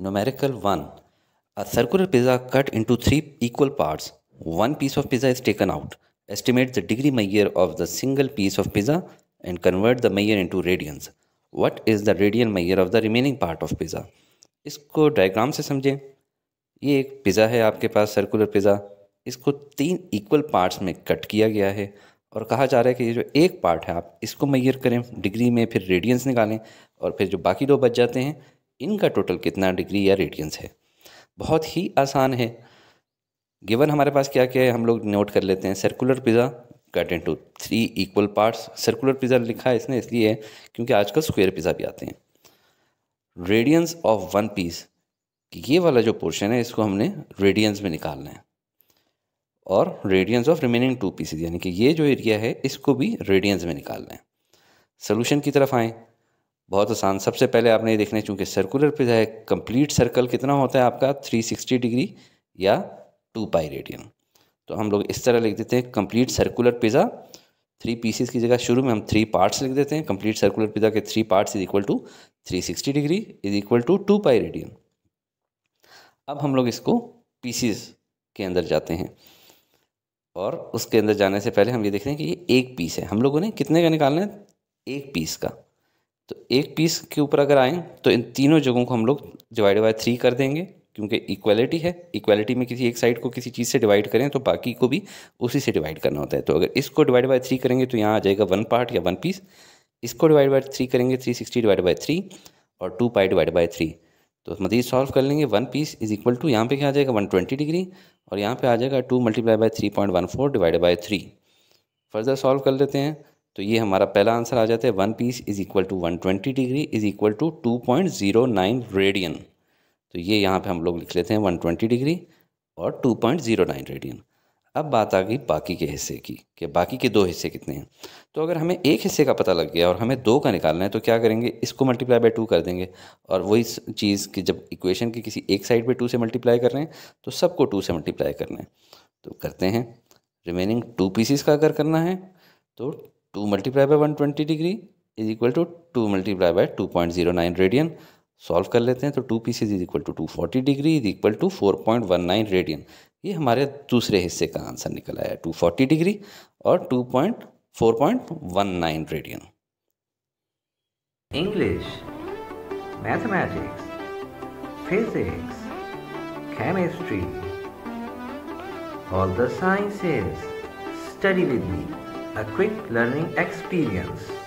Numerical 1. A circular pizza cut into three equal parts. One piece of pizza is taken out. Estimate the degree Meyer of the single piece of pizza and convert the Meyer into radians. What is the radian Meyer of the remaining part of pizza? इसको diagram से समझें ये एक pizza है आपके पास circular pizza इसको तीन equal parts में कट किया गया है और कहा जा रहा है कि ये जो एक पार्ट है आप इसको मैयर करें डिग्री में फिर रेडियंस निकालें और फिर जो बाकी दो बच जाते हैं इनका टोटल कितना डिग्री या रेडियंस है बहुत ही आसान है गिवन हमारे पास क्या क्या है हम लोग नोट कर लेते हैं circular pizza cut to three equal parts circular pizza लिखा है इसने इसलिए है क्योंकि आजकल स्क्वेयर पिज़्ज़ा भी आते हैं रेडियंस ऑफ वन पीस ये वाला जो पोर्शन है इसको हमने रेडियंस में निकालना है और radians of remaining two pieces यानी कि ये जो एरिया है इसको भी रेडियंस में निकालना है सोल्यूशन की तरफ आएँ बहुत आसान सबसे पहले आपने ये देखना है चूँकि सर्कुलर पिज़्ज़ा है कंप्लीट सर्कल कितना होता है आपका 360 डिग्री या 2 पाई रेडियन तो हम लोग इस तरह लिख देते हैं complete circular pizza three pieces की जगह शुरू में हम थ्री पार्ट्स लिख देते हैं कंप्लीट सर्कुलर पिज़्ज़ा के three parts is equal to three sixty degree is equal to two pi radian अब हम लोग इसको पीसीज के अंदर जाते हैं और उसके अंदर जाने से पहले हम ये देख रहे हैं कि ये एक पीस है हम लोगों ने कितने का निकालना है एक पीस का तो एक पीस के ऊपर अगर आएँ तो इन तीनों जगहों को हम लोग डिवाइड बाय थ्री कर देंगे क्योंकि इक्वालिटी है इक्वालिटी में किसी एक साइड को किसी चीज़ से डिवाइड करें तो बाकी को भी उसी से डिवाइड करना होता है तो अगर इसको डिवाइड बाय थ्री करेंगे तो यहाँ आ जाएगा वन पार्ट या वन पीस इसको डिवाइड बाय थ्री करेंगे three sixty divide by three और two pi divide by three तो मजीद मतलब सॉल्व कर लेंगे one piece is equal to यहाँ पे क्या आ जाएगा वन ट्वेंटी डिग्री और यहाँ पे आ जाएगा two multiply by three point one four divide by three further solve कर लेते हैं तो ये हमारा पहला आंसर आ जाता है one piece is equal to one twenty degree is equal to two point zero nine radian तो ये यहाँ पे हम लोग लिख लेते हैं वन ट्वेंटी डिग्री और two point zero nine radian अब बात आ गई बाकी के हिस्से की कि बाकी के दो हिस्से कितने हैं तो अगर हमें एक हिस्से का पता लग गया और हमें दो का निकालना है तो क्या करेंगे इसको मल्टीप्लाई बाई टू कर देंगे और वही चीज़ कि जब इक्वेशन की किसी एक साइड पे टू से मल्टीप्लाई कर रहे हैं तो सबको टू से मल्टीप्लाई करना है तो करते हैं रिमेनिंग टू पीसीस का अगर करना है तो two multiply by one twenty degree is equal to two multiply by two point zero nine radian solve कर लेते हैं तो two pieces is equal to two forty degree is equal to four point one nine radian ये हमारे दूसरे हिस्से का answer निकल आया टू फोर्टी डिग्री और two point four point one nine radian English mathematics physics chemistry all the sciences study with me a quick learning experience.